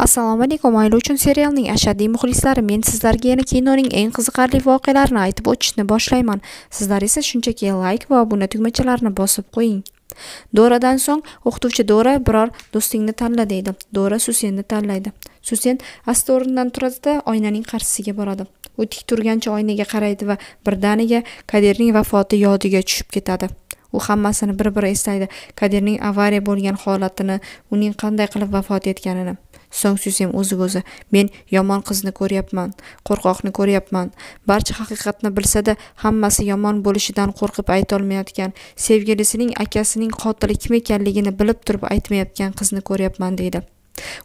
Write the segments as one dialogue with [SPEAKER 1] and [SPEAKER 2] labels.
[SPEAKER 1] assalomu alaykum oila uchun serialning ashaddiy muxlislari men sizlarga yana kinoning eng qiziqarli voqealarini aytib o'tishni boshlayman sizlar esa shunchaki layk va obuna tugmachalarini bosib qo'ying do'radan so'ng o'qituvchi do'ra biror do'stingni tanla deydi do'ra susenni tanlaydi susen asta o'rnidan turadida oynaning qarshisiga boradi u tik turgancha oynaga qaraydi va birdaniga kaderning vafoti yodiga tushib ketadi u hammasini bir bir eslaydi kadirning avariya bo'lgan holatini uning qanday qilib vafot etganini so'ng suzem o'ziga o'zi men yomon qizni ko'ryapman qo'rqoqni ko'ryapman barcha haqiqatni bilsa-da hammasi yomon bo'lishidan qo'rqib aytolmayotgan sevgilisining akasining qotili kim ekanligini bilib turib aytmayotgan qizni ko'ryapman deydi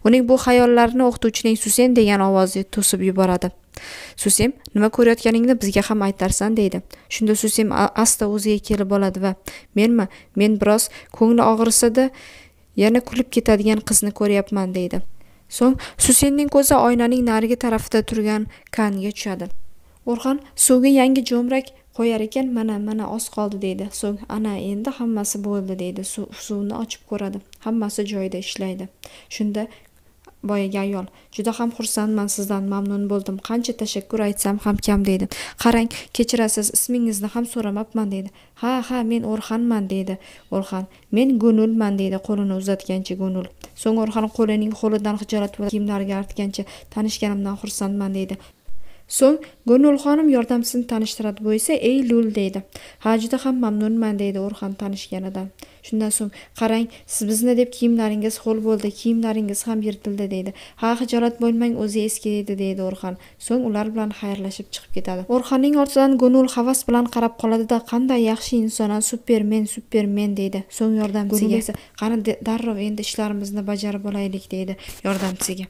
[SPEAKER 1] uning bu xayollarini o'qituvchining susen degan ovozi to'sib yuboradi susem nima ko'rayotganingni bizga ham aytarsan deydi shunda susem asta o'ziga kelib oladi va menmi men biroz ko'ngli og'risada yana kulib ketadigan qizni ko'ryapman deydi so'ng susenning ko'zi oynaning narigi tarafida turgan kanga tushadi o'rxon suvga yangi jo'mrak qo'yar ekan mana mana oz qoldi deydi so'ng ana endi hammasi bo'ldi deydi suvni ochib ko'radi hammasi joyida ishlaydi shunda boyagi ayol juda ham xursandman sizdan mamnun bo'ldim qancha tashakkur aytsam ham kam deydi qarang kechirasiz ismingizni ham so'ramabman deydi ha ha men o'rxanman deydi o'rxan men gunulman deydi qo'lini uzatgancha gunul so'ng o'rxan qo'lining ho'lidan hijolat va kiyimlariga artgancha tanishganimdan xursandman deydi so'ng xonim yordamchisini tanishtiradi bu esa ey lul deydi ha juda ham mamnunman deydi o'rxan tanishganidan shundan so'ng qarang siz bizni deb kiyimlaringiz ho'l bo'ldi kiyimlaringiz ham yirtildi deydi ha hijolat bo'lmang o'zi eskiydi deydi o'rxan so'ng ular bilan xayrlashib chiqib ketadi o'rxanning ortidan gunul havas bilan qarab qoladida qanday yaxshi inson a supermen supermen deydi so'ng yordamchisiga qani darrov endi ishlarimizni bajarib olaylik deydi yordamchisiga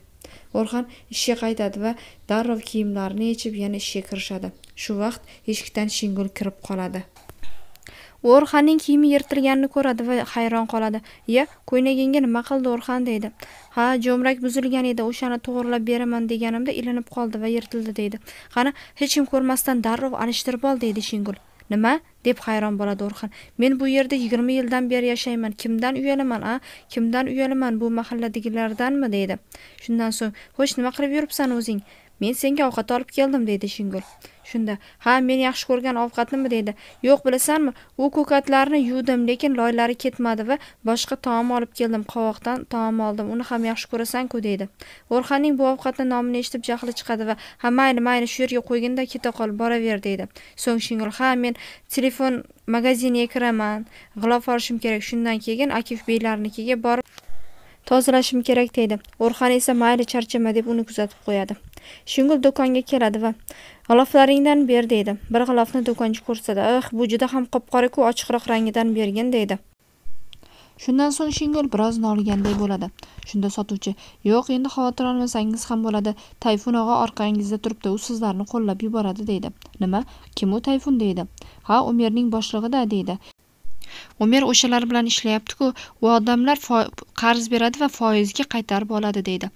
[SPEAKER 1] orxan ishga qaytadi va darrov kiyimlarini yechib yana ishga kirishadi shu vaqt eshikdan shingul kirib qoladi orxanning kiyimi yirtilganini ko'radi va hayron qoladi iya ko'ynagingga nima qildi orxan deydi ha jo'mrak buzilgan edi o'shani to'g'irlab beraman deganimda ilinib qoldi va yirtildi deydi qani hech kim ko'rmasdan darrov alishtirib ol deydi shingul nima deb hayron bo'ladi orxan men bu yerda yigirma yildan beri yashayman kimdan uyalaman a kimdan uyalaman bu mahalladagilardanmi deydi shundan so'ng xo'sh nima qilib yuribsan o'zing men senga ovqat olib keldim deydi shingul shunda ha men yaxshi ko'rgan ovqatnimi deydi yo'q bilasanmi u ko'katlarni yuvdim lekin loylari ketmadi va boshqa taom olib keldim qovoqdan taom oldim uni ham yaxshi ko'rasan-ku deydi o'rxanning bu ovqatni nomini eshitib jahli chiqadi va ha mayli mayli shu yerga qo'yginda keta qol boraver deydi so'ng shingul ha men telefon magaziniga kiraman g'ilof olishim kerak shundan keyin akif beylarnikiga borib tozalashim kerak deydi o'rxan esa mayli charchama deb uni kuzatib qo'yadi Shungul do'konga keladi va g'iloflaringdan ber deydi. Bir g'ilofni do'konchi ko'rsatadi. "Eh, bu juda ham qop-qora-ku, ochiqroq rangidan bergin" deydi. Shundan so'ng Shingul biroz noliganday bo'ladi. Shunda sotuvchi: "Yo'q, endi xavotir olmasangiz ham bo'ladi. Tayfun og'a orqangizda turibdi, u sizlarni qo'llab yuboradi" deydi. "Nima? Kim u Tayfun?" deydi. "Ha, Umerning boshlig'ida" deydi. umer o'shalar bilan ishlayaptiku u odamlar qarz beradi va foizga qaytarib oladi deydi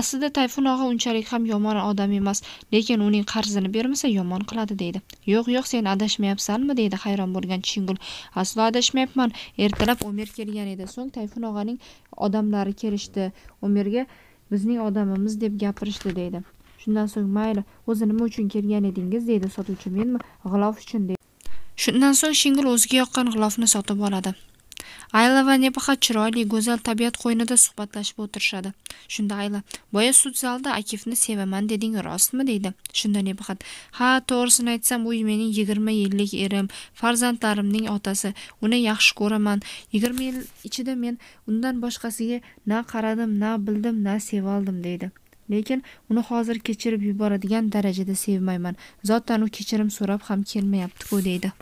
[SPEAKER 1] aslida tayfun og'a unchalik ham yomon odam emas lekin uning qarzini bermasa yomon qiladi deydi yo'q yo'q sen adashmayapsanmi deydi hayron bo'lgan chingul aslo adashmayapman ertalab umer kelgan edi so'ng tayfun og'aning odamlari kelishdi umerga bizning odamimiz deb gapirishdi deydi shundan so'ng mayli o'zi nima uchun kelgan edingiz deydi sotuvchi menmi g'ilof uchun deydi Shundan so'ng Shingil o'ziga yoqqan g'ilofni sotib oladi. Ayla va Nepaha chiroyli, go'zal tabiat qo'ynida suhbatlashib o'tirishadi. Shunda Ayla: "Boya sud zalda Akifni sevaman deding, rostmi?" deydi. Shunda Nepaha: "Ha, to'g'risini aytsam, u mening 20 yillik erim, farzandlarimning otasi. Uni yaxshi ko'raman. 20 yil ichida men undan boshqasiga na qaradim, na bildim, na sevaldim" deydi. lekin uni hozir kechirib yuboradigan darajada sevmayman Zotdan u kechirim so'rab ham kelmayapti-ku deydi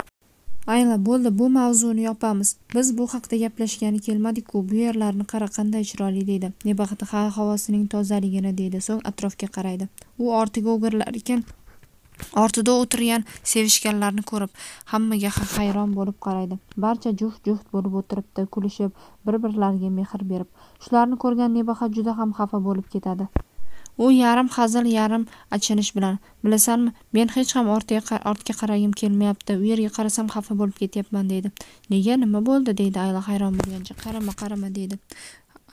[SPEAKER 1] ayla bo'ldi bu mavzuni yopamiz biz bu haqda gaplashgani kelmadik-ku bu yerlarni qara qanday chiroyli deydi nebaxti ha havosining tozaligini deydi so'ng atrofga qaraydi u ortiga o'girilar ekan ortida o'tirgan sevishganlarni ko'rib hammaga hayron bo'lib qaraydi barcha juft juft bo'lib o'tiribdi kulishib bir birlariga mehr berib shularni ko'rgan nebahat juda ham xafa bo'lib ketadi u yarim hazil yarim achinish bilan bilasanmi men hech ham ortga qaragim kelmayapti u yerga qarasam xafa bo'lib ketyapman deydi nega nima bo'ldi deydi ayla hayron bo'lgancha qarama qarama deydi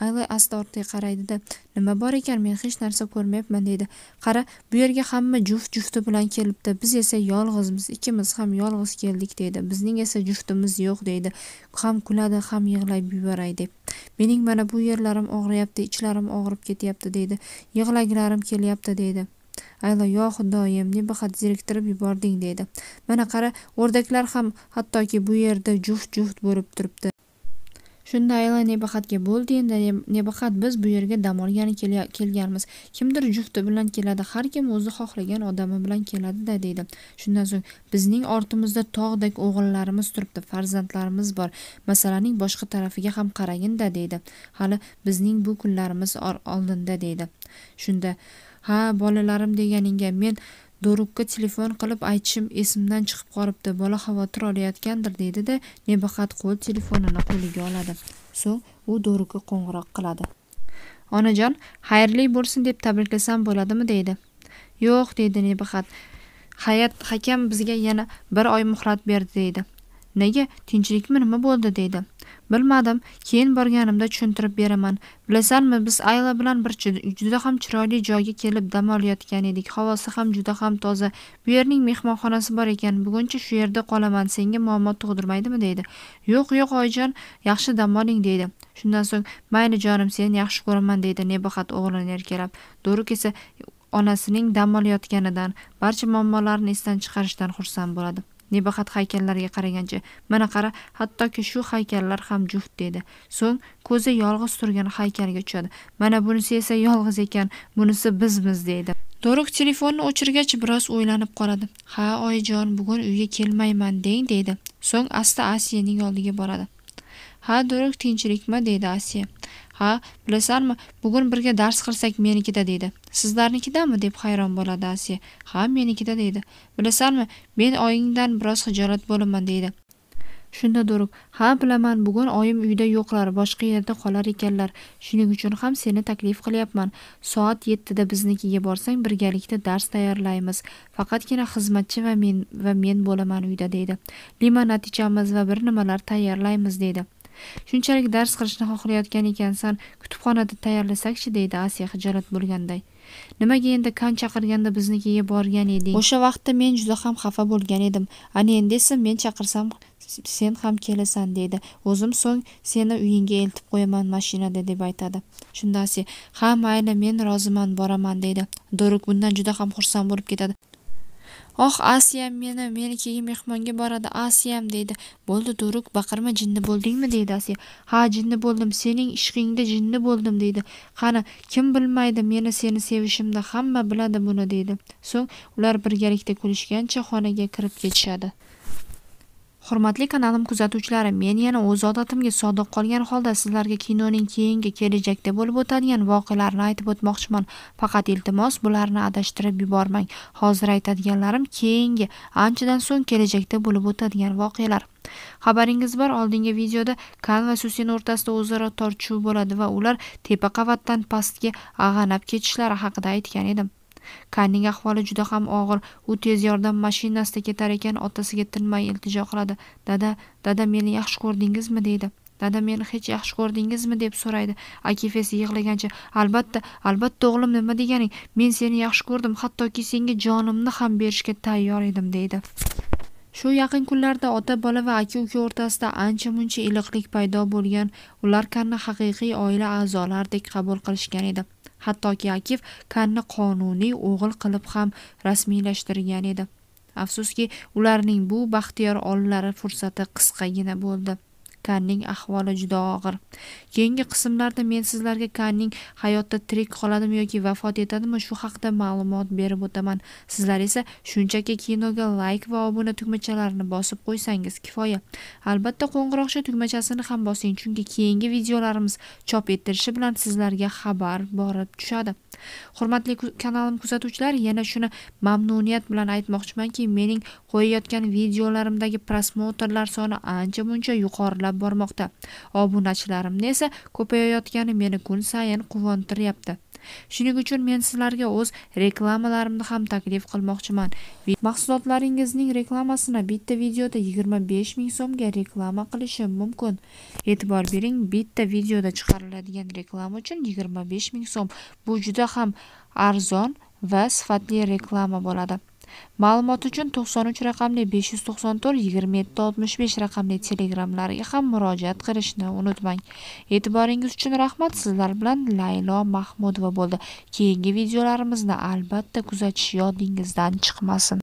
[SPEAKER 1] ayla asta ortiga qaraydida nima bor ekan men hech narsa ko'rmayapman deydi qara bu yerga hamma juft jufti bilan kelibdi biz esa yolg'izmiz ikkimiz ham yolg'iz keldik deydi bizning esa juftimiz yo'q deydi ham kuladi ham yig'lab yuboray deb mening mana bu yerlarim og'riyapti ichlarim og'rib ketyapti deydi yig'lagilarim kelyapti deydi aylo yo xudoyim nibahad zeriktirib yubording deydi mana qara o'rdaklar ham hattoki bu yerda juft juft bo'lib turibdi shunda ayla nebahatga bo'ldi endi nebahat biz bu yerga dam olgani kelganmiz kimdir jufti bilan keladi har kim o'zi xohlagan odami bilan keladida deydi shundan so'ng bizning ortimizda tog'dek o'g'illarimiz turibdi farzandlarimiz bor masalaning boshqa tarafiga ham qaraginda deydi hali bizning bu kunlarimiz oldinda deydi shunda ha bolalarim deganingga men Dorukka telefon qilib aytishim esimdan chiqib qolibdi bola xavotir olayotgandir deydi-da, nebahat qo'l telefonini qo'liga oladi so'ng u Dorukka qo'ng'iroq qiladi onajon xayrli bo'lsin deb tabriklasam bo'ladimi deydi yo'q deydi nebahat hayat hakam bizga yana bir oy muhlat berdi deydi nega tinchlikmi nima bo'ldi deydi bilmadim keyin borganimda tushuntirib beraman bilasanmi biz ayla bilan bir juda ham chiroyli joyga kelib dam olayotgan edik havosi ham juda ham toza bu yerning mehmonxonasi bor ekan buguncha shu yerda qolaman senga muammo tug'dirmaydimi deydi yo'q yo'q oyijon yaxshi dam oling deydi shundan so'ng mayli jonim seni yaxshi ko'raman deydi nebahat o'g'lini erkalab do'ruk esa onasining dam olayotganidan barcha muammolarni esdan chiqarishdan xursand bo'ladi nebahat haykallarga qaragancha mana qara hattoki shu haykallar ham juft dedi so'ng ko'zi yolg'iz turgan haykalga tushadi mana bunisi esa yolg'iz ekan bunisi bizmiz deydi doruk telefonni o'chirgach biroz o'ylanib qoladi ha oyijon bugun uyga kelmayman deng deydi so'ng asta asiyaning oldiga boradi ha doruk tinchlikmi deydi asiya ha bilasanmi bugun birga dars qilsak menikida deydi Sizlarnikidami deb hayron bo'ladi Asiya. Ha, menikida deydi. Bilasanmi, men oyingdan biroz xijolat bo'laman deydi. Shunda Dorug, ha bilaman, bugun oyim uyda yo'qlar, boshqa yerda qolar ekanlar. Shuning uchun ham seni taklif qilyapman. Soat 7 da biznikiga borsang, birgalikda dars tayyorlaymiz. Faqatgina xizmatchi va men va men bo'laman uyda deydi. Limonad ichamiz va bir nimalar tayyorlaymiz deydi. shunchalik dars qilishni xohlayotgan ekansan kutubxonada tayyorlasakchi deydi asiya xijolat bo'lganday nimaga endi kan chaqirganda biznikiga borgan eding o'sha vaqtda men juda ham xafa bo'lgan edim ana endi esa men chaqirsam sen ham kelasan deydi o'zim so'ng seni uyingga eltib qo'yaman mashinada deb aytadi shunda asiya ha mayli men roziman boraman deydi doruk bundan juda ham xursand bo'lib ketadi oh asiyam meni meni keyin mehmonga boradi asiyam deydi bo'ldi duruk baqirma jinni bo'ldingmi deydi asiya ha jinni bo'ldim sening ishqingda jinni bo'ldim deydi qani kim bilmaydi meni seni sevishimni hamma biladi buni deydi so'ng ular birgalikda kulishgancha xonaga kirib ketishadi Hurmatli kanalim kuzatuvchilari, men yana o'z odatimga sodiq qolgan holda sizlarga kinoning keyingi kelajakda bo'lib o'tadigan voqealarni aytib o'tmoqchiman. Faqat iltimos, bularni adashtirib yubormang. Hozir aytadiganlarim keyingi, anchadan so'ng kelajakda bo'lib o'tadigan voqealar. Xabaringiz bor, oldingi videoda Kan va Susin o'rtasida o'zaro tortishuv bo'ladi va ular tepa qavatdan pastga ag'anab ketishlari haqida aytgan edim. kanning ahvoli juda ham og'ir u tez yordam mashinasida ketar ekan otasiga tinmay iltijo qiladi dada dada meni yaxshi ko'rdingizmi deydi dada meni hech yaxshi ko'rdingizmi deb so'raydi akifesi yig'lagancha albatta albatta o'g'lim nima deganing men seni yaxshi ko'rdim hattoki senga jonimni ham berishga tayyor edim deydi shu yaqin kunlarda ota bola va aka uka o'rtasida ancha muncha iliqlik paydo bo'lgan ular kanni haqiqiy oila a'zolaridek qabul qilishgan edi hattoki akif kanni qonuniy o'g'il qilib ham rasmiylashtirgan edi afsuski ularning bu baxtiyor onlari fursati qisqagina bo'ldi Kanning ahvoli juda og'ir. Keyingi qismlarda men sizlarga Kanning hayotda tirik qoladimi yoki vafot etadimi shu haqida ma'lumot berib o'taman. Sizlar esa shunchaki kinoga like va obuna tugmachalarini bosib qo'ysangiz kifoya. Albatta qo'ng'iroqcha tugmachasini ham bosing chunki keyingi videolarimiz chop etilishi bilan sizlarga xabar borib tushadi. Hurmatli kanalim kuzatuvchilari, yana shuni mamnuniyat bilan aytmoqchimanki, mening qo'yayotgan videolarimdagi prosmotrlar soni ancha-muncha yuqorilab pastlab bormoqda obunachilarimni esa ko'payayotgani meni kun sayin quvontiryapti shuning uchun men sizlarga o'z reklamalarimni ham taklif qilmoqchiman mahsulotlaringizning reklamasini bitta videoda 25 ming so'mga reklama qilishim mumkin e'tibor bering bitta videoda chiqariladigan reklama uchun 25 ming so'm bu juda ham arzon va sifatli reklama bo'ladi ma'lumot uchun 93 raqamli 594-2765 raqamli telegramlariga ham murojaat qilishni unutmang e'tiboringiz uchun rahmat sizlar bilan laylo mahmudova bo'ldi keyingi videolarimizni albatta kuzatish yodingizdan chiqmasin